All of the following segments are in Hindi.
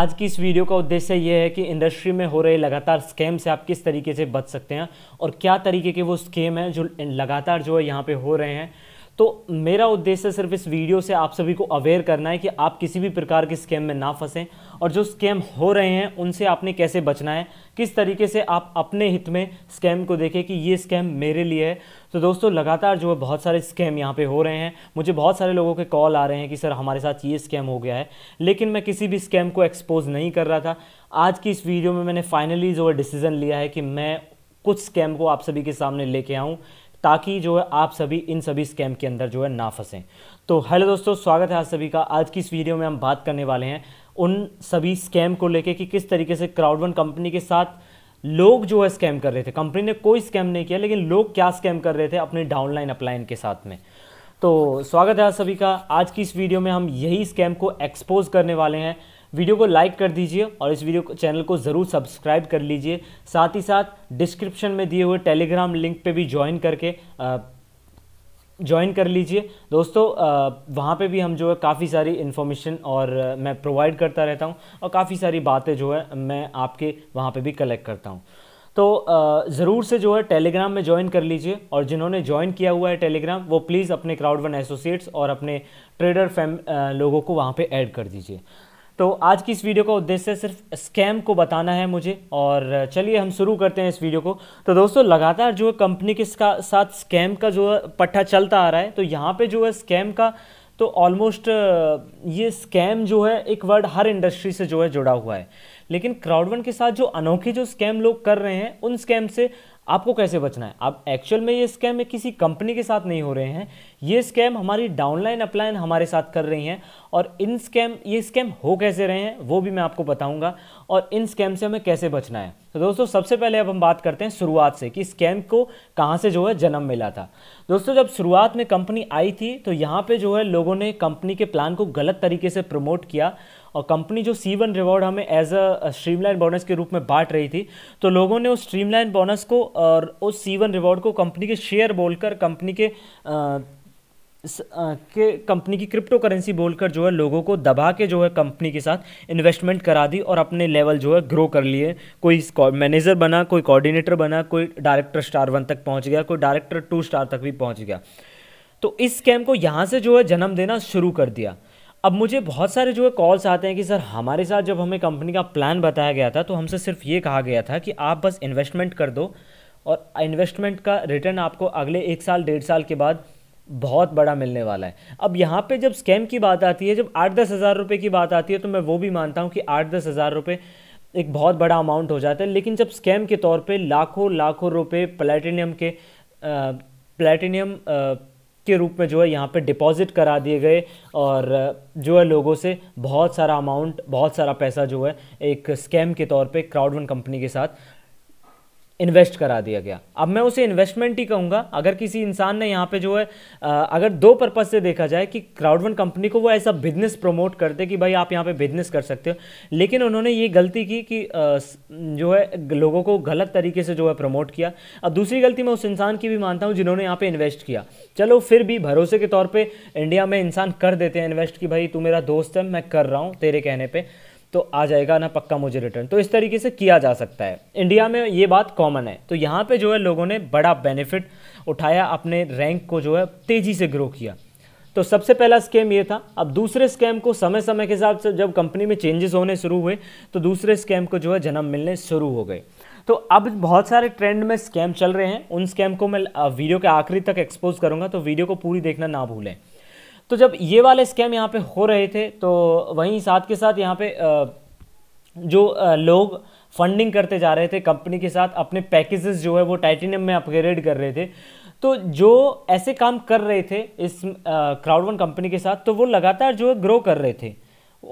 आज की इस वीडियो का उद्देश्य यह है कि इंडस्ट्री में हो रहे लगातार स्कैम से आप किस तरीके से बच सकते हैं और क्या तरीके के वो स्कैम हैं जो लगातार जो है यहाँ पे हो रहे हैं तो मेरा उद्देश्य सिर्फ इस वीडियो से आप सभी को अवेयर करना है कि आप किसी भी प्रकार के स्कैम में ना फंसें और जो स्कैम हो रहे हैं उनसे आपने कैसे बचना है किस तरीके से आप अपने हित में स्कैम को देखें कि ये स्कैम मेरे लिए है तो दोस्तों लगातार जो है बहुत सारे स्कैम यहाँ पे हो रहे हैं मुझे बहुत सारे लोगों के कॉल आ रहे हैं कि सर हमारे साथ ये स्कैम हो गया है लेकिन मैं किसी भी स्कैम को एक्सपोज नहीं कर रहा था आज की इस वीडियो में मैंने फाइनली जो डिसीज़न लिया है कि मैं कुछ स्कैम को आप सभी के सामने लेके आऊँ ताकि जो है आप सभी इन सभी स्कैम के अंदर जो है ना फंसें तो हेलो दोस्तों स्वागत है आप सभी का आज की इस वीडियो में हम बात करने वाले हैं उन सभी स्कैम को लेके कि किस तरीके से क्राउडवन कंपनी के साथ लोग जो है स्कैम कर रहे थे कंपनी ने कोई स्कैम नहीं किया लेकिन लोग क्या स्कैम कर रहे थे अपने डाउनलाइन अपलाइन के साथ में तो स्वागत है आप सभी का आज की इस वीडियो में हम यही स्कैम को एक्सपोज करने वाले हैं वीडियो को लाइक कर दीजिए और इस वीडियो चैनल को ज़रूर सब्सक्राइब कर लीजिए साथ ही साथ डिस्क्रिप्शन में दिए हुए टेलीग्राम लिंक पे भी ज्वाइन करके ज्वाइन कर लीजिए दोस्तों वहाँ पे भी हम जो है काफ़ी सारी इन्फॉर्मेशन और मैं प्रोवाइड करता रहता हूँ और काफ़ी सारी बातें जो है मैं आपके वहाँ पर भी कलेक्ट करता हूँ तो ज़रूर से जो है टेलीग्राम में ज्वाइन कर लीजिए और जिन्होंने ज्वाइन किया हुआ है टेलीग्राम वो प्लीज़ अपने क्राउड वन एसोसिएट्स और अपने ट्रेडर फैम लोगों को वहाँ पे ऐड कर दीजिए तो आज की इस वीडियो का उद्देश्य सिर्फ स्कैम को बताना है मुझे और चलिए हम शुरू करते हैं इस वीडियो को तो दोस्तों लगातार जो है कंपनी के साथ स्कैम का जो है पट्टा चलता आ रहा है तो यहाँ पे जो है स्कैम का तो ऑलमोस्ट ये स्कैम जो है एक वर्ड हर इंडस्ट्री से जो है जुड़ा हुआ है लेकिन क्राउडवन के साथ जो अनोखे जो स्कैम लोग कर रहे हैं उन स्कैम से आपको कैसे बचना है आप एक्चुअल में ये स्कैम किसी कंपनी के साथ नहीं हो रहे हैं ये स्कैम हमारी डाउनलाइन अपलाइन हमारे साथ कर रही हैं और इन स्कैम ये स्कैम हो कैसे रहे हैं वो भी मैं आपको बताऊंगा और इन स्कैम से हमें कैसे बचना है तो दोस्तों सबसे पहले अब हम बात करते हैं शुरुआत से कि स्कैम को कहाँ से जो है जन्म मिला था दोस्तों जब शुरुआत में कंपनी आई थी तो यहाँ पर जो है लोगों ने कंपनी के प्लान को गलत तरीके से प्रमोट किया और कंपनी जो सी वन रिवॉर्ड हमें एज अ स्ट्रीमलाइन बोनस के रूप में बांट रही थी तो लोगों ने उस स्ट्रीमलाइन बोनस को और उस सी वन रिवॉर्ड को कंपनी के शेयर बोलकर कंपनी के आ, के कंपनी की क्रिप्टो करेंसी बोलकर जो है लोगों को दबा के जो है कंपनी के साथ इन्वेस्टमेंट करा दी और अपने लेवल जो है ग्रो कर लिए कोई मैनेजर बना कोई कोऑर्डिनेटर बना कोई डायरेक्टर स्टार वन तक पहुंच गया कोई डायरेक्टर टू स्टार तक भी पहुंच गया तो इस स्कैम को यहाँ से जो है जन्म देना शुरू कर दिया अब मुझे बहुत सारे जो है कॉल्स आते हैं कि सर हमारे साथ जब हमें कंपनी का प्लान बताया गया था तो हमसे सिर्फ ये कहा गया था कि आप बस इन्वेस्टमेंट कर दो और इन्वेस्टमेंट का रिटर्न आपको अगले एक साल डेढ़ साल के बाद बहुत बड़ा मिलने वाला है अब यहाँ पे जब स्कैम की बात आती है जब आठ दस हज़ार रुपये की बात आती है तो मैं वो भी मानता हूँ कि आठ दस हज़ार रुपये एक बहुत बड़ा अमाउंट हो जाता है लेकिन जब स्कैम के तौर पे लाखों लाखों रुपए प्लेटिनियम के प्लेटिनियम के रूप में जो है यहाँ पे डिपॉजिट करा दिए गए और जो है लोगों से बहुत सारा अमाउंट बहुत सारा पैसा जो है एक स्कैम के तौर पे क्राउड वन कंपनी के साथ इन्वेस्ट करा दिया गया अब मैं उसे इन्वेस्टमेंट ही कहूँगा अगर किसी इंसान ने यहाँ पे जो है अगर दो पर्पज़ से देखा जाए कि क्राउड वन कंपनी को वो ऐसा बिजनेस प्रमोट करते कि भाई आप यहाँ पे बिजनेस कर सकते हो लेकिन उन्होंने ये गलती की कि जो है लोगों को गलत तरीके से जो है प्रमोट किया अब दूसरी गलती मैं उस इंसान की भी मानता हूँ जिन्होंने यहाँ पर इन्वेस्ट किया चलो फिर भी भरोसे के तौर पर इंडिया में इंसान कर देते हैं इन्वेस्ट कि भाई तू मेरा दोस्त है मैं कर रहा हूँ तेरे कहने पर तो आ जाएगा ना पक्का मुझे रिटर्न तो इस तरीके से किया जा सकता है इंडिया में ये बात कॉमन है तो यहाँ पे जो है लोगों ने बड़ा बेनिफिट उठाया अपने रैंक को जो है तेज़ी से ग्रो किया तो सबसे पहला स्कैम ये था अब दूसरे स्कैम को समय समय के हिसाब से जब कंपनी में चेंजेस होने शुरू हुए तो दूसरे स्कैम को जो है जन्म मिलने शुरू हो गए तो अब बहुत सारे ट्रेंड में स्कैम चल रहे हैं उन स्कैम को मैं वीडियो के आखिरी तक एक्सपोज करूँगा तो वीडियो को पूरी देखना ना भूलें तो जब ये वाले स्कैम यहाँ पे हो रहे थे तो वहीं साथ के साथ यहाँ पे जो लोग फंडिंग करते जा रहे थे कंपनी के साथ अपने पैकेजेस जो है वो टाइटेनियम में अपग्रेड कर रहे थे तो जो ऐसे काम कर रहे थे इस क्राउड वन कंपनी के साथ तो वो लगातार जो है ग्रो कर रहे थे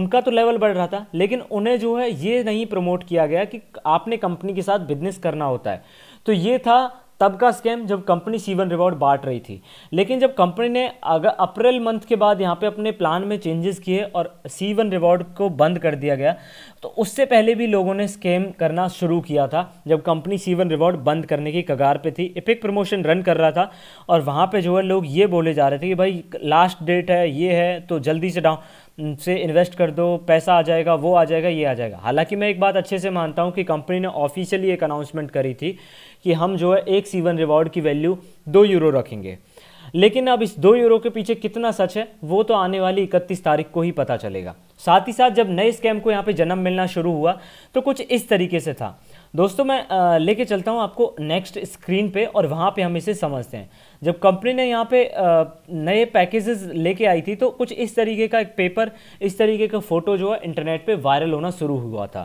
उनका तो लेवल बढ़ रहा था लेकिन उन्हें जो है ये नहीं प्रमोट किया गया कि आपने कंपनी के साथ बिजनेस करना होता है तो ये था तब का स्कैम जब कंपनी सीवन रिवॉर्ड बांट रही थी लेकिन जब कंपनी ने अगर अप्रैल मंथ के बाद यहाँ पे अपने प्लान में चेंजेस किए और सीवन रिवॉर्ड को बंद कर दिया गया तो उससे पहले भी लोगों ने स्कैम करना शुरू किया था जब कंपनी सीवन रिवॉर्ड बंद करने की कगार पे थी इपिक प्रमोशन रन कर रहा था और वहाँ पर जो है लोग ये बोले जा रहे थे कि भाई लास्ट डेट है ये है तो जल्दी से डाउन से इन्वेस्ट कर दो पैसा आ जाएगा वो आ जाएगा ये आ जाएगा हालांकि मैं एक बात अच्छे से मानता हूँ कि कंपनी ने ऑफिशियली एक अनाउंसमेंट करी थी कि हम जो है एक सीवन रिवॉर्ड की वैल्यू दो यूरो रखेंगे लेकिन अब इस दो यूरो के पीछे कितना सच है वो तो आने वाली इकतीस तारीख को ही पता चलेगा साथ ही साथ जब नए स्कैम को यहाँ पे जन्म मिलना शुरू हुआ तो कुछ इस तरीके से था दोस्तों मैं लेके चलता हूँ आपको नेक्स्ट स्क्रीन पे और वहाँ पे हम इसे समझते हैं जब कंपनी ने यहाँ पे नए पैकेजेस लेके आई थी तो कुछ इस तरीके का एक पेपर इस तरीके का फ़ोटो जो है इंटरनेट पे वायरल होना शुरू हुआ था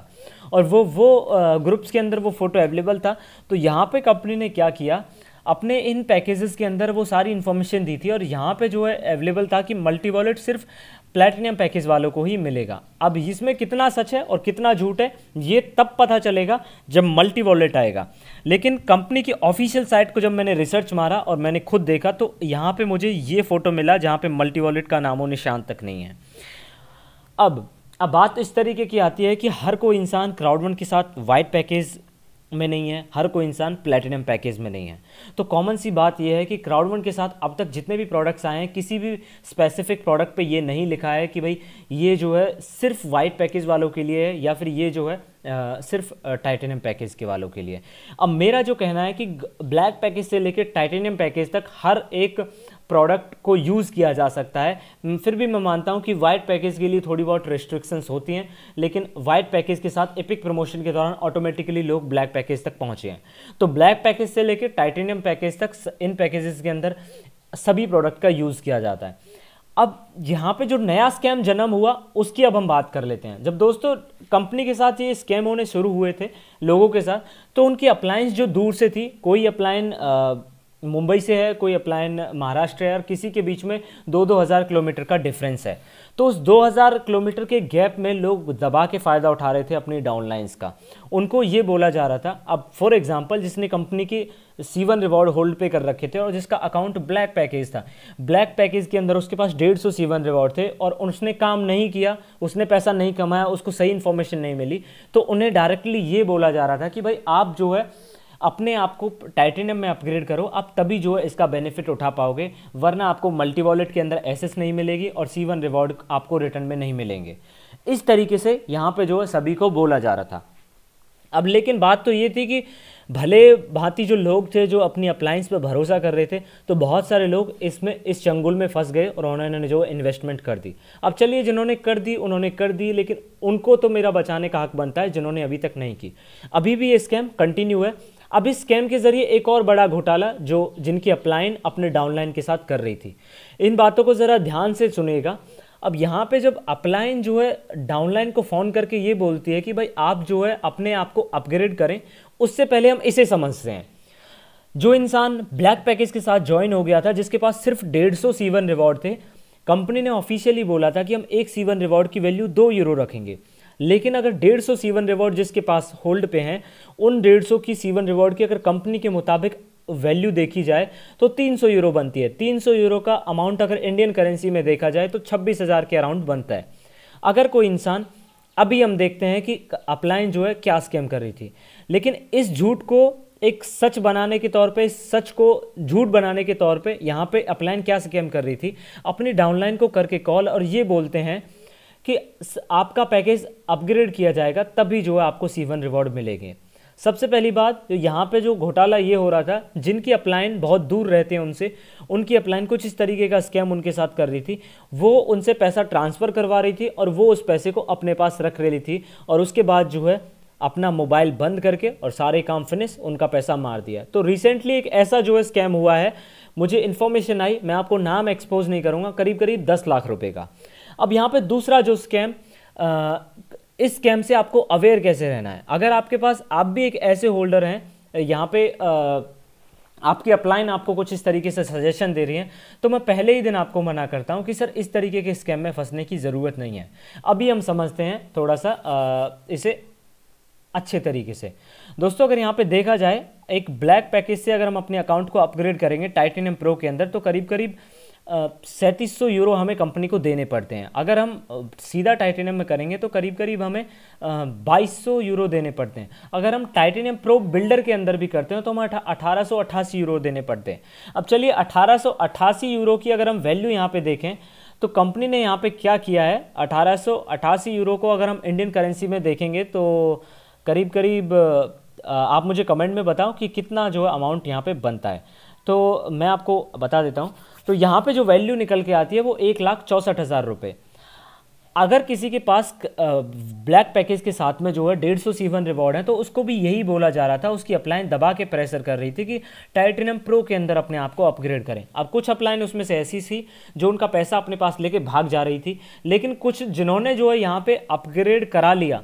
और वो वो ग्रुप्स के अंदर वो फ़ोटो अवेलेबल था तो यहाँ पे कंपनी ने क्या किया अपने इन पैकेजेस के अंदर वो सारी इन्फॉर्मेशन दी थी और यहाँ पे जो है अवेलेबल था कि मल्टी वॉलेट सिर्फ प्लेटिनियम पैकेज वालों को ही मिलेगा अब इसमें कितना सच है और कितना झूठ है ये तब पता चलेगा जब मल्टी वॉलेट आएगा लेकिन कंपनी की ऑफिशियल साइट को जब मैंने रिसर्च मारा और मैंने खुद देखा तो यहाँ पे मुझे ये फ़ोटो मिला जहाँ पे मल्टी वॉलेट का नामों निशान तक नहीं है अब अब बात इस तरीके की आती है कि हर कोई इंसान क्राउडवन के साथ वाइट पैकेज में नहीं है हर कोई इंसान प्लेटिनम पैकेज में नहीं है तो कॉमन सी बात यह है कि क्राउडवन के साथ अब तक जितने भी प्रोडक्ट्स आए हैं किसी भी स्पेसिफिक प्रोडक्ट पे ये नहीं लिखा है कि भाई ये जो है सिर्फ वाइट पैकेज वालों के लिए है या फिर ये जो है आ, सिर्फ टाइटेनियम पैकेज के वालों के लिए अब मेरा जो कहना है कि ब्लैक पैकेज से लेकर टाइटेनियम पैकेज तक हर एक प्रोडक्ट को यूज़ किया जा सकता है फिर भी मैं मानता हूँ कि वाइट पैकेज के लिए थोड़ी बहुत रिस्ट्रिक्शंस होती हैं लेकिन वाइट पैकेज के साथ एपिक प्रमोशन के दौरान ऑटोमेटिकली लोग ब्लैक पैकेज तक पहुँचे हैं तो ब्लैक पैकेज से लेकर टाइटेनियम पैकेज तक इन पैकेजेस के अंदर सभी प्रोडक्ट का यूज़ किया जाता है अब यहाँ पे जो नया स्कैम जन्म हुआ उसकी अब हम बात कर लेते हैं जब दोस्तों कंपनी के साथ ये स्कैम होने शुरू हुए थे लोगों के साथ तो उनकी अप्लायंस जो दूर से थी कोई अप्लाइन मुंबई से है कोई अप्लायन महाराष्ट्र है और किसी के बीच में दो दो हज़ार किलोमीटर का डिफरेंस है तो उस दो हज़ार किलोमीटर के गैप में लोग दबा के फ़ायदा उठा रहे थे अपनी डाउनलाइंस का उनको ये बोला जा रहा था अब फॉर एग्जांपल जिसने कंपनी की सीवन रिवॉर्ड होल्ड पे कर रखे थे और जिसका अकाउंट ब्लैक पैकेज था ब्लैक पैकेज के अंदर उसके पास डेढ़ सौ सीवन रिवॉर्ड थे और उसने काम नहीं किया उसने पैसा नहीं कमाया उसको सही इन्फॉर्मेशन नहीं मिली तो उन्हें डायरेक्टली ये बोला जा रहा था कि भाई आप जो है अपने आप को टाइटेनियम में अपग्रेड करो आप तभी जो है इसका बेनिफिट उठा पाओगे वरना आपको मल्टी वॉलेट के अंदर एसेस नहीं मिलेगी और सी वन रिवॉर्ड आपको रिटर्न में नहीं मिलेंगे इस तरीके से यहाँ पे जो है सभी को बोला जा रहा था अब लेकिन बात तो ये थी कि भले भांति जो लोग थे जो अपनी अप्लाइंस पर भरोसा कर रहे थे तो बहुत सारे लोग इसमें इस चंगुल में फंस गए और उन्होंने जो इन्वेस्टमेंट कर दी अब चलिए जिन्होंने कर दी उन्होंने कर दी लेकिन उनको तो मेरा बचाने का हक बनता है जिन्होंने अभी तक नहीं की अभी भी ये स्कैम कंटिन्यू है अब इस स्कैम के जरिए एक और बड़ा घोटाला जो जिनकी अपलाइन अपने डाउनलाइन के साथ कर रही थी इन बातों को ज़रा ध्यान से सुनेगा अब यहाँ पे जब अपलाइन जो है डाउनलाइन को फ़ोन करके ये बोलती है कि भाई आप जो है अपने आप को अपग्रेड करें उससे पहले हम इसे समझते हैं जो इंसान ब्लैक पैकेज के साथ ज्वाइन हो गया था जिसके पास सिर्फ डेढ़ सौ सीवन रिवॉर्ड थे कंपनी ने ऑफिशियली बोला था कि हम एक सीवन रिवॉर्ड की वैल्यू दो यूरो रखेंगे लेकिन अगर डेढ़ सौ सीवन रिवॉर्ड जिसके पास होल्ड पे हैं उन डेढ़ सौ की सीवन रिवॉर्ड की अगर कंपनी के मुताबिक वैल्यू देखी जाए तो 300 यूरो बनती है 300 यूरो का अमाउंट अगर इंडियन करेंसी में देखा जाए तो 26,000 के अराउंड बनता है अगर कोई इंसान अभी हम देखते हैं कि अपलाइन जो है क्या स्कैम कर रही थी लेकिन इस झूठ को एक सच बनाने के तौर पे सच को झूठ बनाने के तौर पे यहाँ पे अपलाइन क्या स्कैम कर रही थी अपनी डाउनलाइन को करके कॉल और ये बोलते हैं कि आपका पैकेज अपग्रेड किया जाएगा तभी जो है आपको सी वन रिवॉर्ड मिलेंगे सबसे पहली बात यहाँ पे जो घोटाला ये हो रहा था जिनकी अपलाइन बहुत दूर रहते हैं उनसे उनकी अपलाइन कुछ इस तरीके का स्कैम उनके साथ कर रही थी वो उनसे पैसा ट्रांसफ़र करवा रही थी और वो उस पैसे को अपने पास रख रही थी और उसके बाद जो है अपना मोबाइल बंद करके और सारे काम फिनिश उनका पैसा मार दिया तो रिसेंटली एक ऐसा जो है स्कैम हुआ है मुझे इन्फॉर्मेशन आई मैं आपको नाम एक्सपोज नहीं करूँगा करीब करीब दस लाख रुपये का अब यहाँ पे दूसरा जो स्कैम इस स्कैम से आपको अवेयर कैसे रहना है अगर आपके पास आप भी एक ऐसे होल्डर हैं यहाँ पे आपकी अपलाइन आपको कुछ इस तरीके से सजेशन दे रही है तो मैं पहले ही दिन आपको मना करता हूँ कि सर इस तरीके के स्कैम में फंसने की ज़रूरत नहीं है अभी हम समझते हैं थोड़ा सा इसे अच्छे तरीके से दोस्तों अगर यहाँ पे देखा जाए एक ब्लैक पैकेज से अगर हम अपने अकाउंट को अपग्रेड करेंगे टाइटेनियम प्रो के अंदर तो करीब करीब सैंतीस सौ यूरो हमें कंपनी को देने पड़ते हैं अगर हम सीधा टाइटेनियम में करेंगे तो करीब करीब हमें बाईस सौ यूरो देने पड़ते हैं अगर हम टाइटेनियम प्रो बिल्डर के अंदर भी करते हैं तो हमें अठारह सौ अट्ठासी यूरो देने पड़ते हैं अब चलिए अठारह सौ अट्ठासी यूरो की अगर हम वैल्यू यहाँ पे देखें तो कंपनी ने यहाँ पे क्या किया है अठारह यूरो को अगर हम इंडियन करेंसी में देखेंगे तो करीब करीब आप मुझे कमेंट में बताओ कि कितना जो है अमाउंट यहाँ पर बनता है तो मैं आपको बता देता हूँ तो यहाँ पे जो वैल्यू निकल के आती है वो एक लाख चौंसठ हज़ार रुपये अगर किसी के पास ब्लैक पैकेज के साथ में जो है डेढ़ सौ सीवन रिवॉर्ड है तो उसको भी यही बोला जा रहा था उसकी अप्लाइन दबा के प्रेशर कर रही थी कि टाइटेनियम प्रो के अंदर अपने आप को अपग्रेड करें अब कुछ अप्लाइन उसमें से ऐसी थी जो उनका पैसा अपने पास लेके भाग जा रही थी लेकिन कुछ जिन्होंने जो है यहाँ पर अपग्रेड करा लिया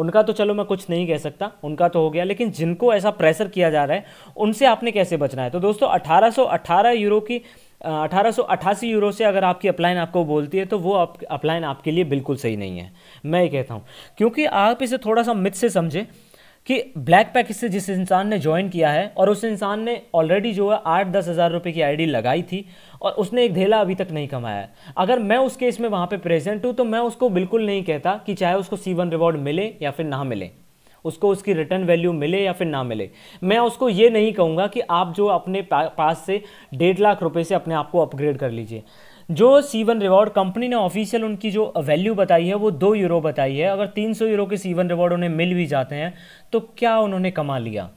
उनका तो चलो मैं कुछ नहीं कह सकता उनका तो हो गया लेकिन जिनको ऐसा प्रेशर किया जा रहा है उनसे आपने कैसे बचना है तो दोस्तों 1818 यूरो की अठारह यूरो से अगर आपकी अपलाइन आपको बोलती है तो वो आप अपलाइन आपके लिए बिल्कुल सही नहीं है मैं ये कहता हूँ क्योंकि आप इसे थोड़ा सा मिथ से समझें कि ब्लैक पैकेज से जिस इंसान ने ज्वाइन किया है और उस इंसान ने ऑलरेडी जो है आठ दस हज़ार रुपये की आईडी लगाई थी और उसने एक धेला अभी तक नहीं कमाया है अगर मैं उस केस में वहाँ पे प्रेजेंट हूँ तो मैं उसको बिल्कुल नहीं कहता कि चाहे उसको सी वन रिवॉर्ड मिले या फिर ना मिले उसको उसकी रिटर्न वैल्यू मिले या फिर ना मिले मैं उसको ये नहीं कहूँगा कि आप जो अपने पास से डेढ़ लाख रुपये से अपने आप को अपग्रेड कर लीजिए जो सीवन रिवॉर्ड कंपनी ने ऑफिशियल उनकी जो वैल्यू बताई है वो दो यूरो बताई है अगर तीन सौ यूरो के सीवन रिवॉर्ड उन्हें मिल भी जाते हैं तो क्या उन्होंने कमा लिया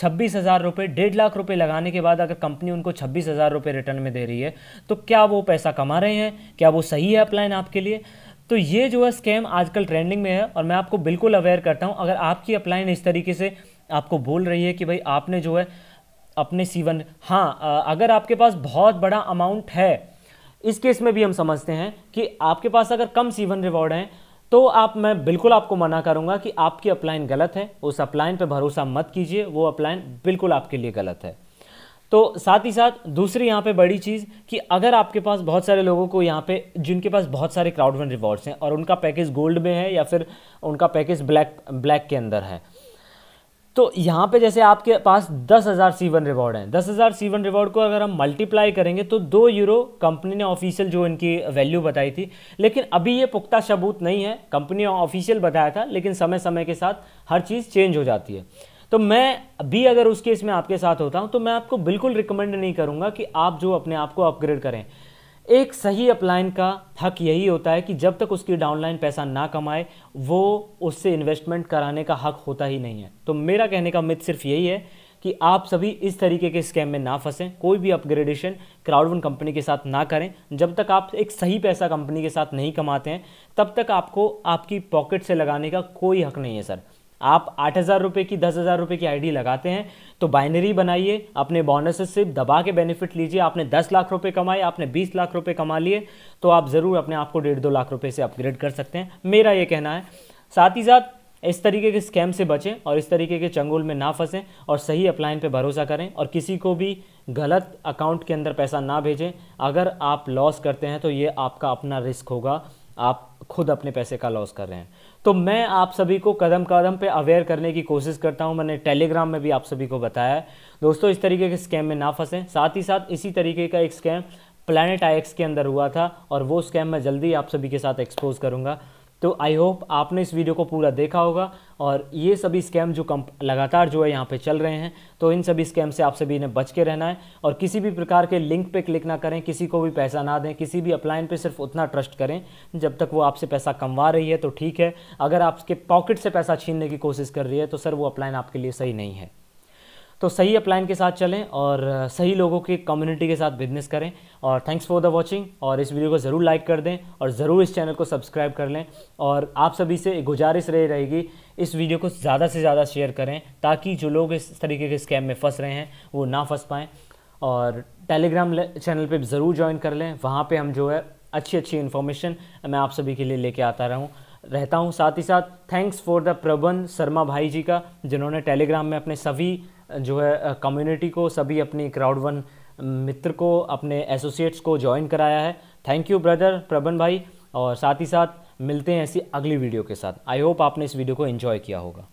छब्बीस हज़ार रुपये डेढ़ लाख रुपए लगाने के बाद अगर कंपनी उनको छब्बीस हज़ार रुपये रिटर्न में दे रही है तो क्या वो पैसा कमा रहे हैं क्या वो सही है अपलाइन आपके लिए तो ये जो है स्कैम आजकल ट्रेंडिंग में है और मैं आपको बिल्कुल अवेयर करता हूँ अगर आपकी अप्लाइन इस तरीके से आपको बोल रही है कि भाई आपने जो है अपने सीवन हाँ अगर आपके पास बहुत बड़ा अमाउंट है इस केस में भी हम समझते हैं कि आपके पास अगर कम सीवन रिवॉर्ड हैं तो आप मैं बिल्कुल आपको मना करूंगा कि आपकी अप्लाइन गलत है उस अप्लाइन पर भरोसा मत कीजिए वो अप्लाइन बिल्कुल आपके लिए गलत है तो साथ ही साथ दूसरी यहाँ पे बड़ी चीज़ कि अगर आपके पास बहुत सारे लोगों को यहाँ पे जिनके पास बहुत सारे क्राउड वन रिवॉर्ड्स हैं और उनका पैकेज गोल्ड में है या फिर उनका पैकेज ब्लैक ब्लैक के अंदर है तो यहाँ पे जैसे आपके पास दस हज़ार सी वन रिवॉर्ड हैं दस हज़ार सी वन रिवॉर्ड को अगर हम मल्टीप्लाई करेंगे तो दो यूरो कंपनी ने ऑफिशियल जो इनकी वैल्यू बताई थी लेकिन अभी ये पुख्ता सबूत नहीं है कंपनी ने ऑफिशियल बताया था लेकिन समय समय के साथ हर चीज़ चेंज हो जाती है तो मैं भी अगर उस केस में आपके साथ होता हूँ तो मैं आपको बिल्कुल रिकमेंड नहीं करूँगा कि आप जो अपने आप को अपग्रेड करें एक सही अपलाइन का हक यही होता है कि जब तक उसकी डाउनलाइन पैसा ना कमाए वो उससे इन्वेस्टमेंट कराने का हक होता ही नहीं है तो मेरा कहने का मित सिर्फ यही है कि आप सभी इस तरीके के स्कैम में ना फंसें कोई भी अपग्रेडेशन क्राउडवन कंपनी के साथ ना करें जब तक आप एक सही पैसा कंपनी के साथ नहीं कमाते हैं तब तक आपको आपकी पॉकेट से लगाने का कोई हक नहीं है सर आप आठ हज़ार रुपये की दस हज़ार रुपये की आईडी लगाते हैं तो बाइनरी बनाइए अपने बोनसेस से दबा के बेनिफिट लीजिए आपने दस लाख रुपये कमाए आपने बीस लाख रुपये कमा लिए तो आप ज़रूर अपने आप को डेढ़ दो लाख रुपये से अपग्रेड कर सकते हैं मेरा ये कहना है साथ ही साथ इस तरीके के स्कैम से बचें और इस तरीके के चंगुल में ना फंसें और सही अपलाइन पे भरोसा करें और किसी को भी गलत अकाउंट के अंदर पैसा ना भेजें अगर आप लॉस करते हैं तो ये आपका अपना रिस्क होगा आप खुद अपने पैसे का लॉस कर रहे हैं तो मैं आप सभी को कदम कदम पे अवेयर करने की कोशिश करता हूं मैंने टेलीग्राम में भी आप सभी को बताया है दोस्तों इस तरीके के स्कैम में ना फंसें साथ ही साथ इसी तरीके का एक स्कैम प्लानट आई के अंदर हुआ था और वो स्कैम मैं जल्दी आप सभी के साथ एक्सपोज करूँगा तो आई होप आपने इस वीडियो को पूरा देखा होगा और ये सभी स्कैम जो कम लगातार जो है यहाँ पे चल रहे हैं तो इन सभी स्कैम से आप सभी ने बच के रहना है और किसी भी प्रकार के लिंक पे क्लिक ना करें किसी को भी पैसा ना दें किसी भी अपलाइन पे सिर्फ उतना ट्रस्ट करें जब तक वो आपसे पैसा कमवा रही है तो ठीक है अगर आपके पॉकेट से पैसा छीनने की कोशिश कर रही है तो सर वो अपलाइन आपके लिए सही नहीं है तो सही अपलाइन के साथ चलें और सही लोगों की कम्युनिटी के साथ बिजनेस करें और थैंक्स फॉर द वॉचिंग और इस वीडियो को ज़रूर लाइक कर दें और ज़रूर इस चैनल को सब्सक्राइब कर लें और आप सभी से गुजारिश रही रहेगी इस वीडियो को ज़्यादा से ज़्यादा शेयर करें ताकि जो लोग इस तरीके के स्कैम में फंस रहे हैं वो ना फंस पाएँ और टेलीग्राम चैनल पर ज़रूर ज्वाइन कर लें वहाँ पर हम जो है अच्छी अच्छी इन्फॉर्मेशन मैं आप सभी के लिए लेके आता रहूँ रहता हूँ साथ ही साथ थैंक्स फॉर द प्रबंध शर्मा भाई जी का जिन्होंने टेलीग्राम में अपने सभी जो है कम्युनिटी को सभी अपनी क्राउड वन मित्र को अपने एसोसिएट्स को ज्वाइन कराया है थैंक यू ब्रदर प्रबन भाई और साथ ही साथ मिलते हैं ऐसी अगली वीडियो के साथ आई होप आपने इस वीडियो को एंजॉय किया होगा